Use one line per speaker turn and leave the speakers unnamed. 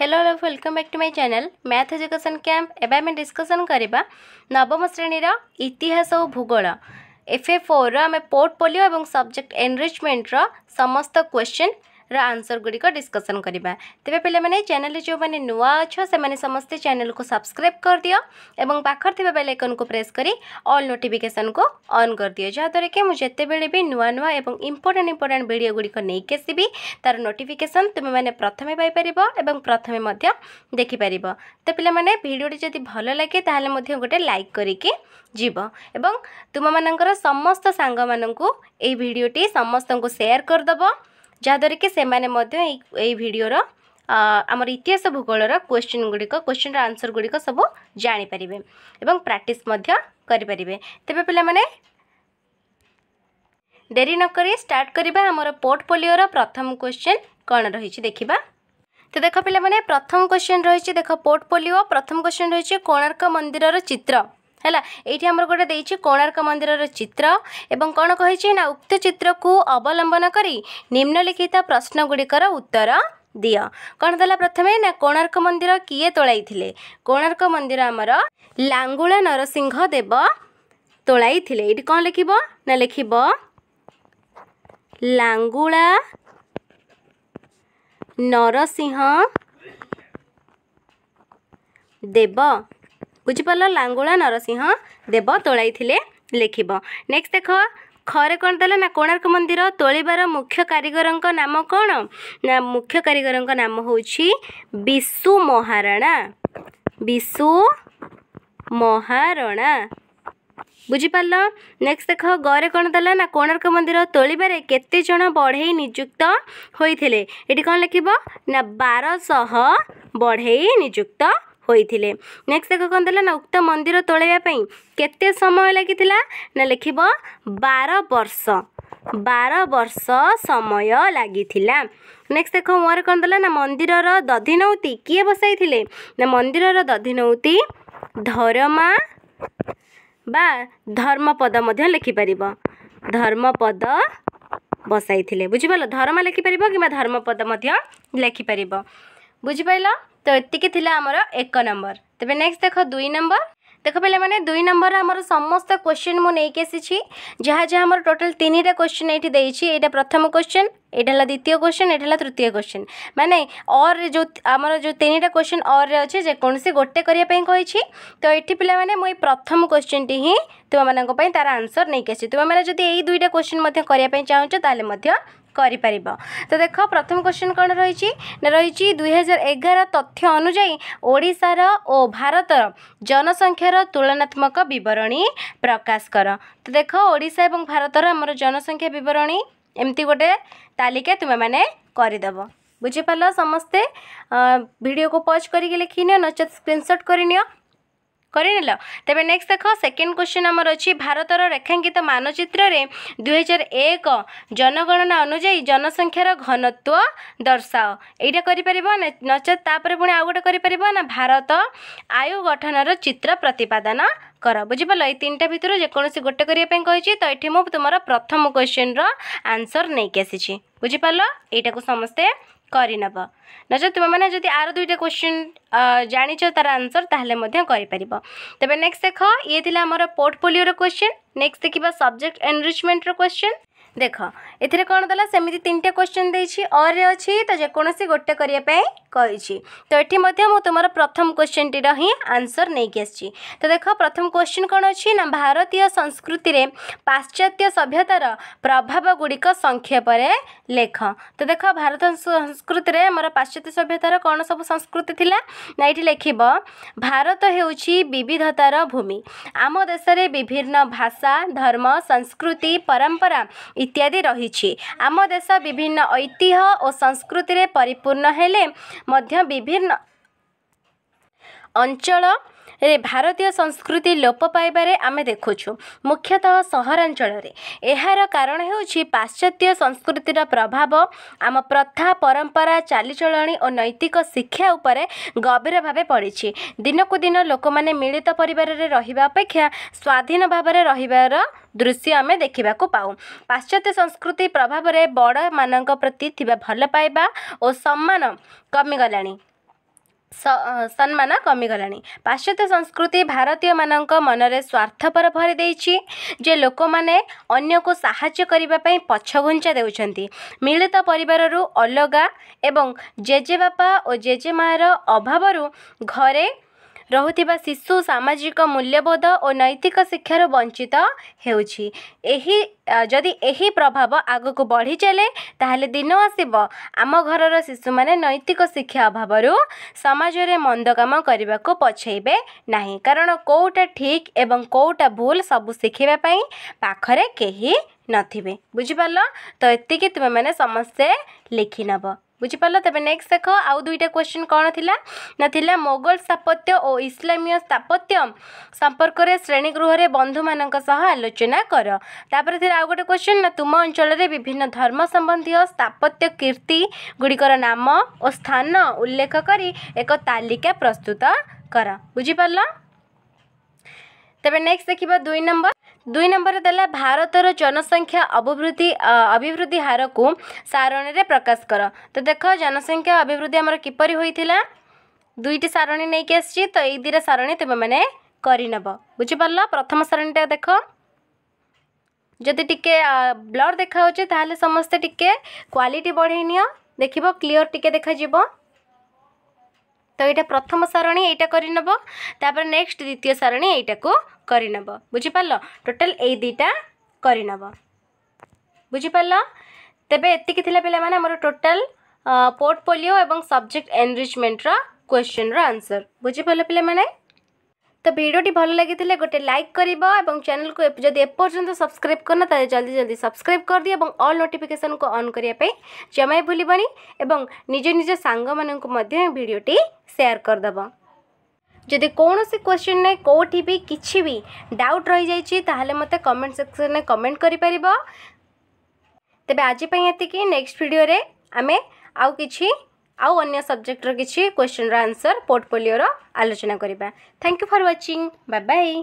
hello welcome back to my channel math education camp एवं आम discussion करवा नवम श्रेणीर इतिहास और भूगोल एफ ए फोर आम पोर्टफोलियो और सब्जेक्ट एनरिचमेंट समस्त क्वेश्चन आंसर गुड़िक डिस्कसन करवा तेज पे चेल जो मैंने नुआ अच्छ से समस्ते चेल को सब्सक्राइब कर दियो और पाखर थी बेल को प्रेस कर अल नोटिफिकेसन को अन् कर दि जहाँद्वारा कि मुझे भी नुआ नुआ और इम्पोर्टां इम्पोर्टां भिड गुड़िक तार नोटिफिकेसन तुम मैंने प्रथम पाइपर और प्रथम देखिपर तो पे भिडियोटी जदि भल लगे ताहले गोटे लाइक करके जीव एवं तुम मान समस्त सांग मान भिडटी समस्त को सेयार करदेव ଯାହାଦ୍ୱାରା କି ସେମାନେ ମଧ୍ୟ ଏଇ ଏଇ ଭିଡ଼ିଓର ଆମର ଇତିହାସ ଭୂଗୋଳର କୋଶ୍ଚିନ୍ ଗୁଡ଼ିକ କୋଶ୍ଚିନ୍ର ଆନ୍ସର୍ ଗୁଡ଼ିକ ସବୁ ଜାଣିପାରିବେ ଏବଂ ପ୍ରାକ୍ଟିସ୍ ମଧ୍ୟ କରିପାରିବେ ତେବେ ପିଲାମାନେ ଡେରି ନକରି ଷ୍ଟାର୍ଟ କରିବା ଆମର ପୋର୍ଟଫୋଲିଓର ପ୍ରଥମ କୋଶ୍ଚିନ୍ କ'ଣ ରହିଛି ଦେଖିବା ତ ଦେଖ ପିଲାମାନେ ପ୍ରଥମ କୋଶ୍ଚିନ୍ ରହିଛି ଦେଖ দেখ পোর্টফোলিও প্রথম কোশ্চেন রয়েছে কোণার্ক মন্দিরর চিত্র ହେଲା ଏଇଠି ଆମର ଗୋଟେ ଦେଇଛି କୋଣାର୍କ ମନ୍ଦିରର ଚିତ୍ର ଏବଂ କ'ଣ କହିଛି ନା ଉକ୍ତ ଚିତ୍ରକୁ ଅବଲମ୍ବନ କରି ନିମ୍ନଲିଖିତ ପ୍ରଶ୍ନ ଗୁଡ଼ିକର ଉତ୍ତର ଦିଅ କ'ଣ ଦେଲା ପ୍ରଥମେ ନା କୋଣାର୍କ ମନ୍ଦିର କିଏ ତୋଳାଇଥିଲେ କୋଣାର୍କ ମନ୍ଦିର ଆମର ଲାଙ୍ଗୁଳା ନରସିଂହ ଦେବ ତୋଳାଇଥିଲେ ଏଇଠି କ'ଣ ଲେଖିବ ନା ଲେଖିବ ଲାଙ୍ଗୁଳା ନରସିଂହ ଦେବ ବୁଝିପାରିଲ ଲାଙ୍ଗୁଳା ନରସିଂହ ଦେବ ତୋଳାଇଥିଲେ ଲେଖିବ ନେକ୍ସଟ ଦେଖ ଖରେ କ'ଣ ଦେଲା ନା କୋଣାର୍କ ମନ୍ଦିର ତୋଳିବାର ମୁଖ୍ୟ କାରିଗରଙ୍କ ନାମ କ'ଣ ନା ମୁଖ୍ୟ କାରିଗରଙ୍କ ନାମ ହେଉଛି ବିଶୁ ମହାରଣା ବିଶୁ ମହାରଣା ବୁଝିପାରିଲ ନେକ୍ସଟ ଦେଖ ଗରେ କ'ଣ ଦେଲା ନା କୋଣାର୍କ ମନ୍ଦିର ତୋଳିବାରେ କେତେ ଜଣ ବଢ଼େଇ ନିଯୁକ୍ତ ହୋଇଥିଲେ ଏଠି କ'ଣ ଲେଖିବ ନା ବାରଶହ ବଢ଼େଇ ନିଯୁକ୍ତ ହୋଇଥିଲେ ନେକ୍ସଟ ଦେଖ କ'ଣ ଦେଲା ନା ଉକ୍ତ ମନ୍ଦିର ତୋଳିବା ପାଇଁ କେତେ ସମୟ ଲାଗିଥିଲା ନା ଲେଖିବ ବାର ବର୍ଷ ବାର ବର୍ଷ ସମୟ ଲାଗିଥିଲା ନେକ୍ସଟ ଦେଖ ମୁହଁରେ କ'ଣ ଦେଲା ନା ମନ୍ଦିରର ଦଧିନଉତି କିଏ ବସାଇଥିଲେ ନା ମନ୍ଦିରର ଦଧିନଉତି ଧରମା ବା ଧର୍ମପଦ ମଧ୍ୟ ଲେଖିପାରିବ ଧର୍ମପଦ ବସାଇଥିଲେ ବୁଝିପାରିଲ ଧର୍ମା ଲେଖିପାରିବ କିମ୍ବା ଧର୍ମପଦ ମଧ୍ୟ ଲେଖିପାରିବ বুঝিপাল তো এতিকি লা আমার এক নম্বর তবে নেক্সট দেখ দুই নম্বর দেখ পিলামানে দুই নম্বর আমার সমস্ত কোশ্চেন মু নেইকি আসিছি যা যা আমার টোটাল তিনটা কোশ্চেন এইটি দিয়েছি এটা প্রথম কোশ্চেন এটা হল দ্বিতীয় কোশ্চেন এটা হল তৃতীয় কোশ্চেন মানে অর যে আমার যে তিনটা কোশ্চেন অর্রে অছে যেকোনসি গোটে করা কইছি তো এটি পিলামানে মুই প্রথম কোশ্চেনটি হি তোমাদের তার আনসর নেইকি আসি তোমাদের যদি এই দুইটা কোশ্চেন মধ্যে করা চাহুছ তাহলে মধ্যে કરી পৰিব તો দেখো প্ৰথম কোৱেশ্চন কোন ৰৈচি ৰৈচি 2011 তথ্য অনুযায়ী ওড়िसाৰ ও ভাৰতৰ জনসংখ্যাৰ তুলনামূলক বিৱৰণী প্ৰকাশ কৰা তো দেখো ওড়िसा এবং ভাৰতৰ আমাৰ জনসংখ্যা বিৱৰণী এমতি গটে তালিকা তুমি মানে কৰি দেব বুজি পালা সমস্তে ভিডিওক পজ কৰি গেলি কিনো নচত স্ক্ৰিনশট কৰি নিয়া କରିନେଲ ତେବେ ନେକ୍ସଟ ଦେଖ ସେକେଣ୍ଡ କ୍ୱେଶ୍ଚନ୍ ଆମର ଅଛି ଭାରତର ରେଖାଙ୍କିତ ମାନଚିତ୍ରରେ ଦୁଇହଜାର ଏକ ଜନଗଣନା ଅନୁଯାୟୀ ଜନସଂଖ୍ୟାର ଘନତ୍ୱ ଦର୍ଶାଅ ଏଇଟା କରିପାରିବ ନଚେତ୍ ତାପରେ ପୁଣି ଆଉ ଗୋଟେ କରିପାରିବ ନା ଭାରତ ଆୟୁ ଗଠନର ଚିତ୍ର ପ୍ରତିପାଦନ କର ବୁଝିପାରିଲ ଏଇ ତିନିଟା ଭିତରୁ ଯେକୌଣସି ଗୋଟେ କରିବା ପାଇଁ କହିଛି ତ ଏଠି ମୁଁ ତୁମର ପ୍ରଥମ କ୍ୱେଶ୍ଚନ୍ର ଆନ୍ସର୍ ନେଇକି ଆସିଛି ବୁଝିପାରିଲ ଏଇଟାକୁ ସମସ୍ତେ କରିନେବ ନଚେତ୍ ତୁମେମାନେ ଯଦି ଆର ଦୁଇଟା କ୍ୱେଶ୍ଚିନ୍ ଜାଣିଛ ତାର ଆନ୍ସର୍ ତାହେଲେ ମଧ୍ୟ କରିପାରିବ ତେବେ ନେକ୍ସଟ ଦେଖ ଇଏ ଥିଲା ଆମର ପୋର୍ଟଫୋଲିଓର କ୍ୱେଶ୍ଚିନ୍ ନେକ୍ସଟ ଦେଖିବା ସବଜେକ୍ଟ ଏନରିଚମେଣ୍ଟର କ୍ୱେଶ୍ଚିନ୍ ଦେଖ ଏଥିରେ କ'ଣ ଦେଲା ସେମିତି ତିନିଟା କ୍ୱେଶ୍ଚନ୍ ଦେଇଛି ଅରେ ଅଛି ତ ଯେକୌଣସି ଗୋଟେ କରିବା ପାଇଁ କହିଛି ତ ଏଠି ମଧ୍ୟ ମୁଁ ତୁମର ପ୍ରଥମ କ୍ୱେଶ୍ଚନ୍ଟିର ହିଁ ଆନ୍ସର୍ ନେଇକି ଆସିଛି ତ ଦେଖ ପ୍ରଥମ କ୍ୱେଶ୍ଚିନ୍ କ'ଣ ଅଛି ନା ଭାରତୀୟ ସଂସ୍କୃତିରେ ପାଶ୍ଚାତ୍ୟ ସଭ୍ୟତାର ପ୍ରଭାବଗୁଡ଼ିକ ସଂକ୍ଷେପରେ ଲେଖ ତ ଦେଖ ଭାରତ ସଂସ୍କୃତିରେ ଆମର ପାଶ୍ଚାତ୍ୟ ସଭ୍ୟତାର କ'ଣ ସବୁ ସଂସ୍କୃତି ଥିଲା ନା ଏଇଠି ଲେଖିବ ଭାରତ ହେଉଛି ବିବିଧତାର ଭୂମି ଆମ ଦେଶରେ ବିଭିନ୍ନ ଭାଷା ଧର୍ମ ସଂସ୍କୃତି ପରମ୍ପରା ଇତ୍ୟାଦି ରହିଛି ରହିଛି ଆମ ଦେଶ ବିଭିନ୍ନ ଐତିହ୍ୟ ଓ ସଂସ୍କୃତିରେ ପରିପୂର୍ଣ୍ଣ ହେଲେ ମଧ୍ୟ ବିଭିନ୍ନ ଅଞ୍ଚଳ ରେ ଭାରତୀୟ ସଂସ୍କୃତି ଲୋପ ପାଇବାରେ ଆମେ ଦେଖୁଛୁ ମୁଖ୍ୟତଃ ସହରାଞ୍ଚଳରେ ଏହାର କାରଣ ହେଉଛି ପାଶ୍ଚାତ୍ୟ ସଂସ୍କୃତିର ପ୍ରଭାବ ଆମ ପ୍ରଥା ପରମ୍ପରା ଚାଲିଚଳଣି ଓ ନୈତିକ ଶିକ୍ଷା ଉପରେ ଗଭୀର ଭାବେ ପଡ଼ିଛି ଦିନକୁ ଦିନ ଲୋକମାନେ ମିଳିତ ପରିବାରରେ ରହିବା ଅପେକ୍ଷା ସ୍ୱାଧୀନ ଭାବରେ ରହିବାର ଦୃଶ୍ୟ ଆମେ ଦେଖିବାକୁ ପାଉ ପାଶ୍ଚାତ୍ୟ ସଂସ୍କୃତି ପ୍ରଭାବରେ ବଡ଼ମାନଙ୍କ ପ୍ରତି ଥିବା ଭଲ ପାଇବା ଓ ସମ୍ମାନ କମିଗଲାଣି ସମ୍ମାନ କମିଗଲାଣି ପାଶ୍ଚାତ୍ୟ ସଂସ୍କୃତି ଭାରତୀୟମାନଙ୍କ ମନରେ ସ୍ୱାର୍ଥପର ଭରି ଦେଇଛି ଯେ ଲୋକମାନେ ଅନ୍ୟକୁ ସାହାଯ୍ୟ କରିବା ପାଇଁ ପଛଘୁଞ୍ଚା ଦେଉଛନ୍ତି ମିଳିତ ପରିବାରରୁ ଅଲଗା ଏବଂ ଜେଜେବାପା ଓ ଜେଜେମାଆର ଅଭାବରୁ ଘରେ ରହୁଥିବା ଶିଶୁ ସାମାଜିକ ମୂଲ୍ୟବୋଧ ଓ ନୈତିକ ଶିକ୍ଷାରୁ ବଞ୍ଚିତ ହେଉଛି ଏହି ଯଦି ଏହି ପ୍ରଭାବ ଆଗକୁ ବଢ଼ି ଚାଲେ ତାହେଲେ ଦିନ ଆସିବ ଆମ ଘରର ଶିଶୁମାନେ ନୈତିକ ଶିକ୍ଷା ଅଭାବରୁ ସମାଜରେ ମନ୍ଦ କାମ କରିବାକୁ ପଛେଇବେ ନାହିଁ କାରଣ କେଉଁଟା ଠିକ୍ ଏବଂ କେଉଁଟା ଭୁଲ ସବୁ ଶିଖିବା ପାଇଁ ପାଖରେ କେହି ନଥିବେ ବୁଝିପାରିଲ ତ ଏତିକି ତୁମେମାନେ ସମସ୍ତେ ଲେଖିନେବ ବୁଝିପାରିଲ ତେବେ ନେକ୍ସଟ ଦେଖ ଆଉ ଦୁଇଟା କ୍ୱେଶ୍ଚିନ୍ କ'ଣ ଥିଲା ନା ଥିଲା ମୋଗଲ ସ୍ଥାପତ୍ୟ ଓ ଇସଲାମୀୟ ସ୍ଥାପତ୍ୟ ସମ୍ପର୍କରେ ଶ୍ରେଣୀ ଗୃହରେ ବନ୍ଧୁମାନଙ୍କ ସହ ଆଲୋଚନା କର ତାପରେ ଥିଲା ଆଉ ଗୋଟେ କ୍ୱେଶ୍ଚିନ୍ ନା ତୁମ ଅଞ୍ଚଳରେ ବିଭିନ୍ନ ଧର୍ମ ସମ୍ବନ୍ଧୀୟ ସ୍ଥାପତ୍ୟ କୀର୍ତ୍ତି ଗୁଡ଼ିକର ନାମ ଓ ସ୍ଥାନ ଉଲ୍ଲେଖ କରି ଏକ ତାଲିକା ପ୍ରସ୍ତୁତ କର ବୁଝିପାରିଲ ତେବେ ନେକ୍ସଟ ଦେଖିବା ଦୁଇ ନମ୍ବର ଦୁଇ ନମ୍ବରରେ ଦେଲା ଭାରତର ଜନସଂଖ୍ୟା ଅଭିବୃଦ୍ଧି ଅଭିବୃଦ୍ଧି ହାରକୁ ସାରଣୀରେ ପ୍ରକାଶ କର ତ ଦେଖ ଜନସଂଖ୍ୟା ଅଭିବୃଦ୍ଧି ଆମର କିପରି ହୋଇଥିଲା ଦୁଇଟି ସାରଣୀ ନେଇକି ଆସିଛି ତ ଏଇ ଦୁଇଟା ସାରଣୀ ତୁମେମାନେ କରିନେବ ବୁଝିପାରିଲ ପ୍ରଥମ ସାରଣୀଟା ଦେଖ ଯଦି ଟିକେ ବ୍ଲର୍ ଦେଖାହେଉଛି ତାହେଲେ ସମସ୍ତେ ଟିକେ କ୍ୱାଲିଟି ବଢ଼େଇ ନିଅ ଦେଖିବ କ୍ଲିଅର୍ ଟିକେ ଦେଖାଯିବ তো এটা প্রথম সারণী এইটা করে নেব তারপরে নেক্সট দ্বিতীয় সারণী এইটাকে করে নেব বুঝিপারল টোটাল এই দুইটা করে নেব বুঝিপারল তেবে এতিকি লা পিলা মানে আমার টোটাল পোর্টফোলিও এবং সবজেক্ট এনরিচমেন্টর কোশ্চেন্র আনসর বুঝিপারল পিলা মানে তো ভিডিওটি ভালো লাগিলে গোটে লাইক করব এবং চ্যানেলকে যদি এপর্যন্ত সবসক্রাইব করো তাহলে জলদি জলদি সবসক্রাইব করে এবং অল নোটিফিকেসন কু অন করা জমা ভুলবনি এবং নিজ নিজ সাঙ্গ মানুষ ভিডিওটি সেয়ার করদেব ଯଦି କୌଣସି କ୍ୱେଶ୍ଚିନ୍ରେ କେଉଁଠି ବି କିଛି ବି ଡାଉଟ୍ ରହିଯାଇଛି ତାହେଲେ ମୋତେ କମେଣ୍ଟ ସେକ୍ସନ୍ରେ କମେଣ୍ଟ କରିପାରିବ ତେବେ ଆଜି ପାଇଁ ଏତିକି ନେକ୍ସଟ ଭିଡ଼ିଓରେ ଆମେ ଆଉ କିଛି ଆଉ ଅନ୍ୟ ସବଜେକ୍ଟର କିଛି କ୍ୱେଶ୍ଚନର ଆନ୍ସର ପୋର୍ଟଫୋଲିଓର ଆଲୋଚନା କରିବା thank you for watching bye bye